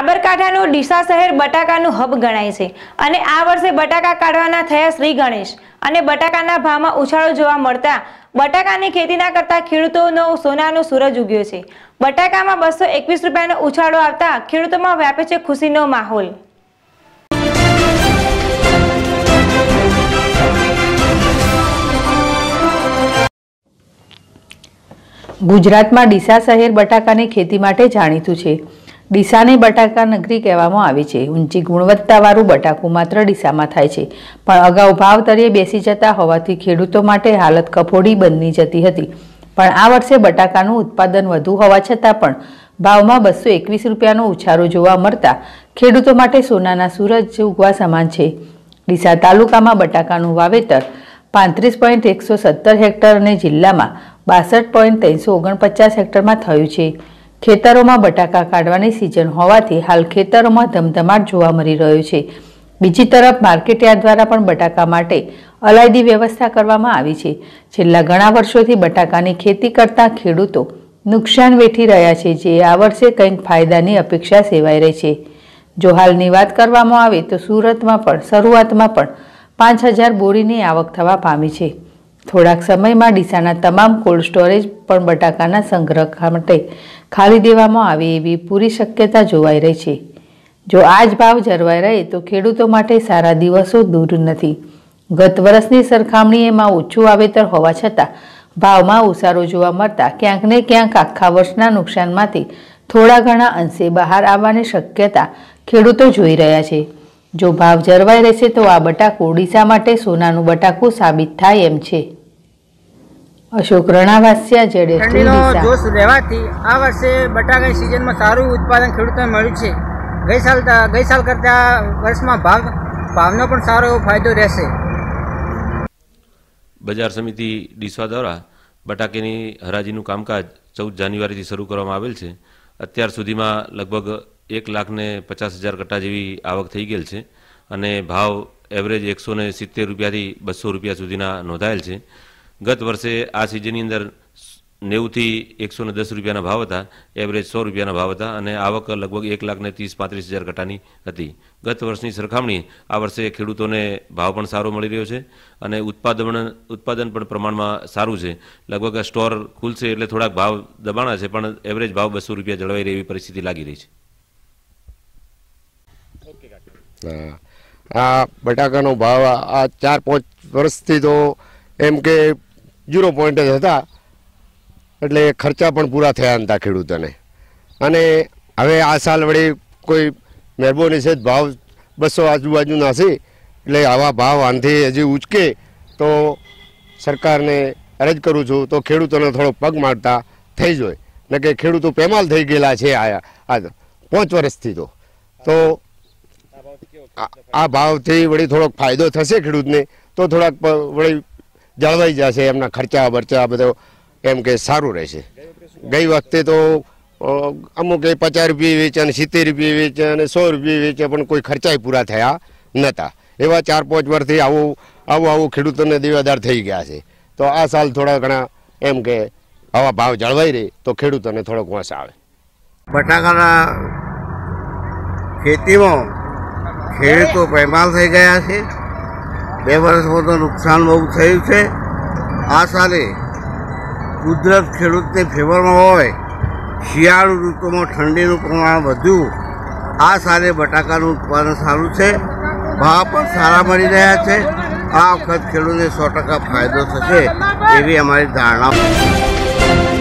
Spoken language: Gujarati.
સાબરકાંઠાનું ડીસા શહેર બટાકાનું હબ ગણાય છે અને આ વર્ષે બટાકા કાઢવાના થયા શ્રી ગણેશ અને બટાકાના ભાવમાં ઉછાળો જોવા મળતા બટાકાની ખેતીના કરતા ખેડૂતોનો સોનાનો સૂરજ ઉગ્યો છે બટાકામાં બસો એકવીસ રૂપિયાનો ઉછાળો આવતા ખેડૂતોમાં વ્યાપે છે ખુશીનો માહોલ ગુજરાતમાં ડીસા શહેર બટાકાની ખેતી માટે જાણીતું છે ડીસાને બટાકા નગરી કહેવામાં આવી છે ઊંચી ગુણવત્તાવાળું બટાકું માત્ર ડીસામાં થાય છે પણ અગાઉ ભાવ તરીએ બેસી જતા હોવાથી ખેડૂતો માટે હાલત કફોડી બની જતી હતી પણ આ વર્ષે બટાકાનું ઉત્પાદન વધુ હોવા છતાં પણ ભાવમાં બસો એકવીસ રૂપિયાનો ઉછારો જોવા મળતા ખેડૂતો માટે સોનાના સૂરજ ઉગવા સમાન છે ડીસા તાલુકામાં બટાકાનું વાવેતર પાંત્રીસ પોઈન્ટ એકસો સત્તર હેક્ટર અને જિલ્લામાં બાસઠ પોઈન્ટ ત્રણસો ઓગણપચાસ હેક્ટરમાં થયું છે ખેતરોમાં બટાકા કાઢવાની સિઝન હોવાથી હાલ ખેતરોમાં ધમધમાટ જોવા મળી રહ્યો છે બીજી તરફ માર્કેટયાર્ડ દ્વારા પણ બટાકા માટે અલાયદી વ્યવસ્થા કરવામાં આવી છે છેલ્લા ઘણા વર્ષોથી બટાકાની ખેતી કરતા ખેડૂતો નુકસાન વેઠી રહ્યા છે જે આ વર્ષે કંઈક ફાયદાની અપેક્ષા સેવાઈ રહી છે જો હાલની વાત કરવામાં આવે તો સુરતમાં પણ શરૂઆતમાં પણ પાંચ હજાર બોરીની આવક થવા પામી છે થોડાક સમયમાં ડીસાના તમામ કોલ્ડ સ્ટોરેજ પણ બટાકાના સંગ્રહ માટે ખાલી દેવામાં આવે એવી પૂરી શક્યતા જોવાઈ રહી છે જો આ જ ભાવ જળવાઈ રહે તો ખેડૂતો માટે સારા દિવસો દૂર નથી ગત વર્ષની સરખામણીએ એમાં ઓછું વાવેતર હોવા છતાં ભાવમાં ઉસારો જોવા મળતા ક્યાંક ને ક્યાંક આખા વર્ષના નુકસાનમાંથી થોડા ઘણા અંશે બહાર આવવાની શક્યતા ખેડૂતો જોઈ રહ્યા છે જો ભાવ જળવાઈ રહેશે તો આ બટાકુ ઓડિશા માટે સોનાનું બટાકું સાબિત થાય એમ છે અશોક રણાવાસિયા જેડે ઠંડીનો જોશ રહેવાથી આ વર્ષે બટાકા સિઝનમાં સારું ઉત્પાદન ખેડૂતોને મળ્યું છે ગઈ સાલ ગઈ સાલ કરતાં વર્ષમાં ભાવ ભાવનો પણ સારો એવો ફાયદો રહેશે બજાર સમિતિ ડીસવા દ્વારા બટાકેની હરાજીનું કામકાજ ચૌદ જાન્યુઆરીથી શરૂ કરવામાં આવેલ છે અત્યાર સુધીમાં લગભગ એક લાખને પચાસ હજાર કટ્ટા જેવી આવક થઈ ગયેલ છે અને ભાવ એવરેજ એકસો ને સિત્તેર રૂપિયાથી બસો રૂપિયા સુધીના નોંધાયેલ છે ગત વર્ષે આ સિઝનની અંદર નેવુંથી એકસો ને દસ રૂપિયાના ભાવ હતા એવરેજ સો રૂપિયાના ભાવ હતા અને આવક લગભગ એક લાખને ત્રીસ પાંત્રીસ હજાર ઘટાની હતી ગત વર્ષની સરખામણી આ વર્ષે ખેડૂતોને ભાવ પણ સારો મળી રહ્યો છે અને ઉત્પાદન ઉત્પાદન પણ પ્રમાણમાં સારું છે લગભગ સ્ટોર ખુલશે એટલે થોડાક ભાવ દબાણા છે પણ એવરેજ ભાવ બસો રૂપિયા જળવાઈ રહે એવી પરિસ્થિતિ લાગી રહી છે આ બટાકાનો ભાવ આ ચાર પાંચ વર્ષથી તો એમ કે ઝીરો પોઈન્ટ જ હતા એટલે ખર્ચા પણ પૂરા થયા હતા ખેડૂતોને અને હવે આ સાલ વળી કોઈ મહેરબાની છે ભાવ બસો આજુબાજુના છે એટલે આવા ભાવ આંધી હજી ઉચકે તો સરકારને અરજ કરું છું તો ખેડૂતોને થોડો પગ મારતા થઈ જ હોય ને કે ખેડૂતો પેમાલ થઈ ગયેલા છે આ આ પાંચ વર્ષથી તો તો આ ભાવથી વળી થોડોક ફાયદો થશે ખેડૂતને તો થોડાક વળી જળવાઈ જશે એમના ખર્ચા બરચા બધો એમ કે સારું રહેશે ગઈ વખતે તો અમુક એ પચાસ રૂપિયા વેચે અને સિત્તેર રૂપિયા વેચે અને સો રૂપિયા વેચે પણ કોઈ ખર્ચાય પૂરા થયા નહોતા એવા ચાર પાંચ વર્ષથી આવું આવું આવું ખેડૂતોને દેવાદાર થઈ ગયા છે તો આ સાલ થોડા ઘણા એમ કે આવા ભાવ જળવાઈ રહે તો ખેડૂતોને થોડોક વાંસ આવે બટાકાના ખેતીમાં ખેડૂતો પૈમાલ થઈ ગયા છે બે વર્ષમાં તો નુકસાન બહુ થયું છે આ સાલે કુદરત ખેડૂતની ફેવરમાં હોય શિયાળુ ઋતુમાં ઠંડીનું પ્રમાણ વધ્યું આ સાલે બટાકાનું ઉત્પાદન સારું છે ભાવ પણ સારા મળી રહ્યા છે આ વખત ખેડૂતને સો ટકા ફાયદો થશે એવી અમારી ધારણા